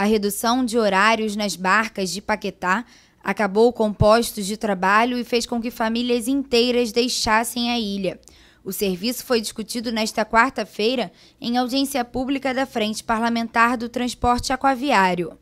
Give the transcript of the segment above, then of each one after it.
A redução de horários nas barcas de Paquetá acabou com postos de trabalho e fez com que famílias inteiras deixassem a ilha. O serviço foi discutido nesta quarta-feira em audiência pública da Frente Parlamentar do Transporte Aquaviário.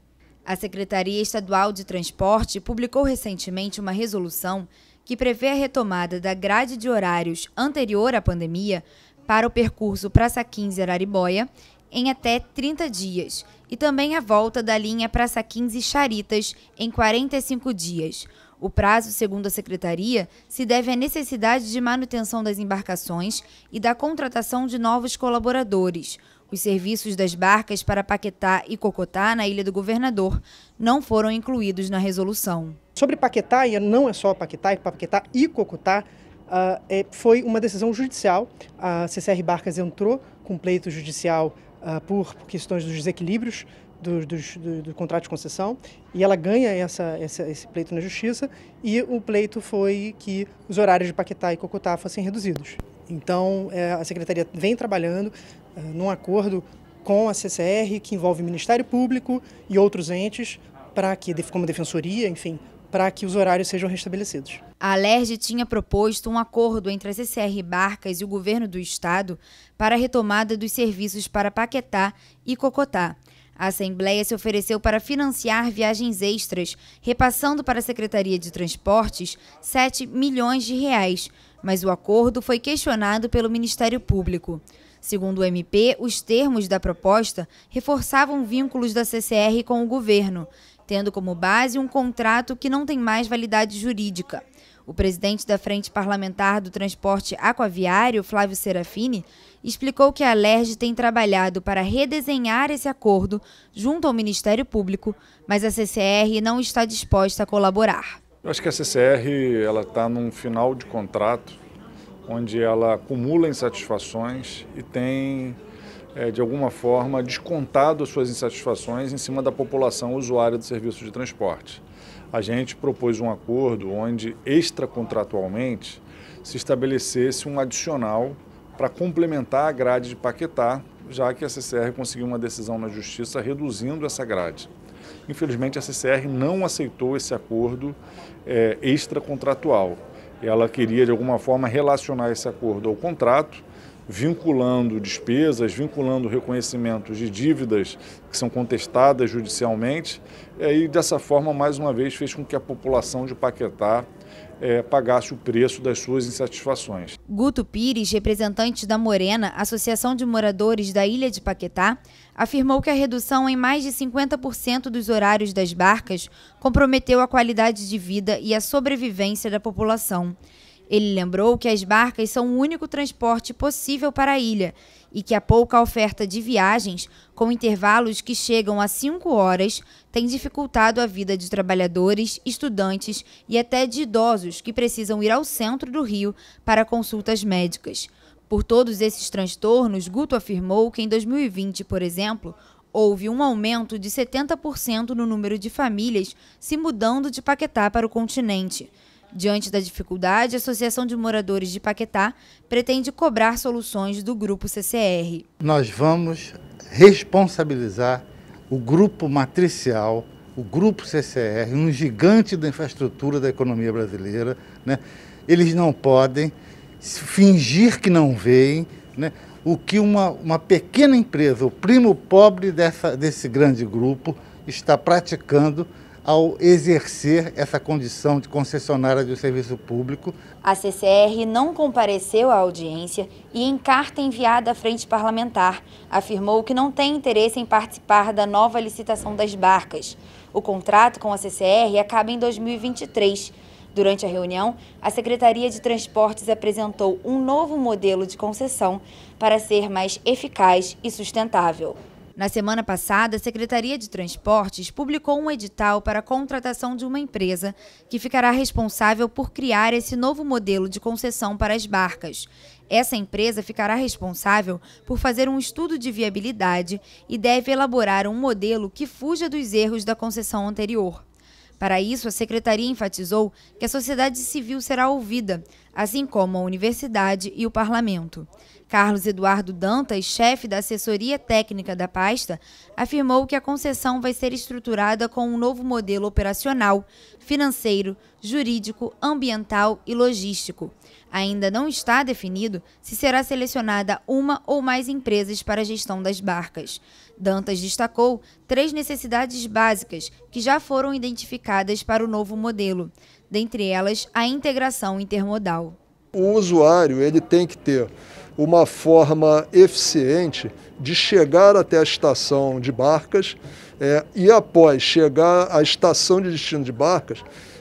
A Secretaria Estadual de Transporte publicou recentemente uma resolução que prevê a retomada da grade de horários anterior à pandemia para o percurso Praça 15 Arariboia em até 30 dias e também a volta da linha Praça 15 Charitas em 45 dias. O prazo, segundo a secretaria, se deve à necessidade de manutenção das embarcações e da contratação de novos colaboradores. Os serviços das barcas para Paquetá e Cocotá, na Ilha do Governador, não foram incluídos na resolução. Sobre Paquetá, e não é só Paquetá, é Paquetá e Cocotá, ah, é, foi uma decisão judicial. A CCR Barcas entrou com pleito judicial ah, por questões dos desequilíbrios do, do, do, contrato de concessão e ela ganha essa, essa, esse pleito na justiça e o pleito foi que os horários de Paquetá e Cocotá fossem reduzidos. Então é, a secretaria vem trabalhando ah, num acordo com a CCR que envolve o Ministério Público e outros entes para que, como defensoria, enfim, para que os horários sejam restabelecidos. A Alerj tinha proposto um acordo entre a CCR Barcas e o governo do estado para a retomada dos serviços para Paquetá e Cocotá. A Assembleia se ofereceu para financiar viagens extras, repassando para a Secretaria de Transportes 7 milhões de reais, mas o acordo foi questionado pelo Ministério Público. Segundo o MP, os termos da proposta reforçavam vínculos da CCR com o governo tendo como base um contrato que não tem mais validade jurídica. O presidente da Frente Parlamentar do Transporte Aquaviário, Flávio Serafini, explicou que a LERJ tem trabalhado para redesenhar esse acordo junto ao Ministério Público, mas a CCR não está disposta a colaborar. Eu acho que a CCR ela está num final de contrato onde ela acumula insatisfações e tem é, de alguma forma, descontado as suas insatisfações em cima da população usuária do serviço de transporte. A gente propôs um acordo onde, extracontratualmente, se estabelecesse um adicional para complementar a grade de Paquetá, já que a CCR conseguiu uma decisão na Justiça reduzindo essa grade. Infelizmente, a CCR não aceitou esse acordo é, extracontratual. Ela queria, de alguma forma, relacionar esse acordo ao contrato vinculando despesas, vinculando reconhecimento de dívidas que são contestadas judicialmente, e dessa forma, mais uma vez, fez com que a população de Paquetá é, pagasse o preço das suas insatisfações. Guto Pires, representante da Morena, Associação de Moradores da Ilha de Paquetá, afirmou que a redução em mais de 50% dos horários das barcas comprometeu a qualidade de vida e a sobrevivência da população. Ele lembrou que as barcas são o único transporte possível para a ilha e que a pouca oferta de viagens, com intervalos que chegam a cinco horas, tem dificultado a vida de trabalhadores, estudantes e até de idosos que precisam ir ao centro do Rio para consultas médicas. Por todos esses transtornos, Guto afirmou que em 2020, por exemplo, houve um aumento de 70% no número de famílias se mudando de Paquetá para o continente. Diante da dificuldade, a Associação de Moradores de Paquetá pretende cobrar soluções do Grupo CCR. Nós vamos responsabilizar o grupo matricial, o grupo CCR, um gigante da infraestrutura da economia brasileira. Né? Eles não podem fingir que não veem né? o que uma, uma pequena empresa, o primo pobre dessa, desse grande grupo, está praticando ao exercer essa condição de concessionária do serviço público. A CCR não compareceu à audiência e, em carta enviada à frente parlamentar, afirmou que não tem interesse em participar da nova licitação das barcas. O contrato com a CCR acaba em 2023. Durante a reunião, a Secretaria de Transportes apresentou um novo modelo de concessão para ser mais eficaz e sustentável. Na semana passada, a Secretaria de Transportes publicou um edital para a contratação de uma empresa que ficará responsável por criar esse novo modelo de concessão para as barcas. Essa empresa ficará responsável por fazer um estudo de viabilidade e deve elaborar um modelo que fuja dos erros da concessão anterior. Para isso, a secretaria enfatizou que a sociedade civil será ouvida, assim como a universidade e o parlamento. Carlos Eduardo Dantas, chefe da assessoria técnica da pasta, afirmou que a concessão vai ser estruturada com um novo modelo operacional, financeiro, jurídico, ambiental e logístico. Ainda não está definido se será selecionada uma ou mais empresas para a gestão das barcas. Dantas destacou três necessidades básicas que já foram identificadas para o novo modelo, dentre elas a integração intermodal. O usuário ele tem que ter uma forma eficiente de chegar até a estação de barcas é, e, após chegar à estação de destino de barcas,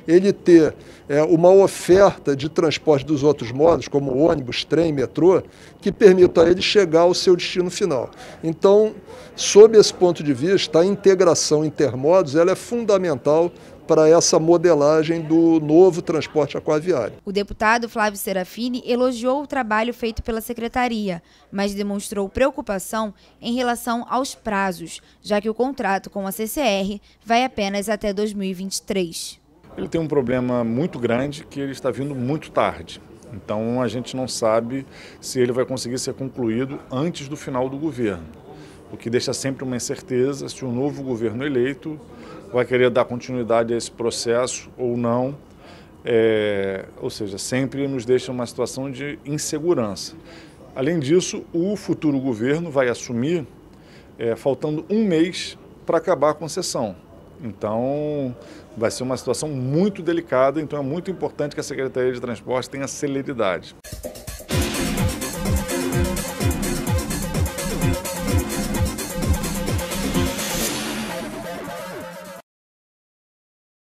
ele ter é, uma oferta de transporte dos outros modos, como ônibus, trem, metrô, que permita a ele chegar ao seu destino final. Então, sob esse ponto de vista, a integração intermodos ela é fundamental para essa modelagem do novo transporte aquaviário. O deputado Flávio Serafini elogiou o trabalho feito pela secretaria, mas demonstrou preocupação em relação aos prazos, já que o contrato com a CCR vai apenas até 2023. Ele tem um problema muito grande que ele está vindo muito tarde. Então a gente não sabe se ele vai conseguir ser concluído antes do final do governo o que deixa sempre uma incerteza se o um novo governo eleito vai querer dar continuidade a esse processo ou não. É, ou seja, sempre nos deixa uma situação de insegurança. Além disso, o futuro governo vai assumir, é, faltando um mês para acabar a concessão. Então, vai ser uma situação muito delicada, então é muito importante que a Secretaria de transportes tenha celeridade.